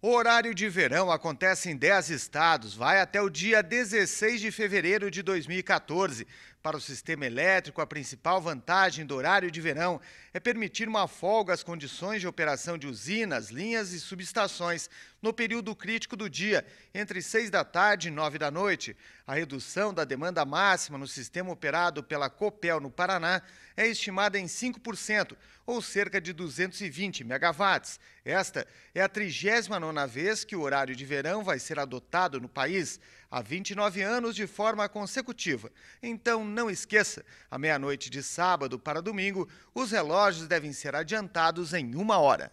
O horário de verão acontece em 10 estados, vai até o dia 16 de fevereiro de 2014. Para o sistema elétrico, a principal vantagem do horário de verão é permitir uma folga às condições de operação de usinas, linhas e subestações no período crítico do dia, entre 6 da tarde e 9 da noite. A redução da demanda máxima no sistema operado pela Copel no Paraná é estimada em 5%, ou cerca de 220 megawatts. Esta é a 39ª vez que o horário de verão vai ser adotado no país, há 29 anos de forma consecutiva. Então, não esqueça, à meia-noite de sábado para domingo, os relógios devem ser adiantados em uma hora.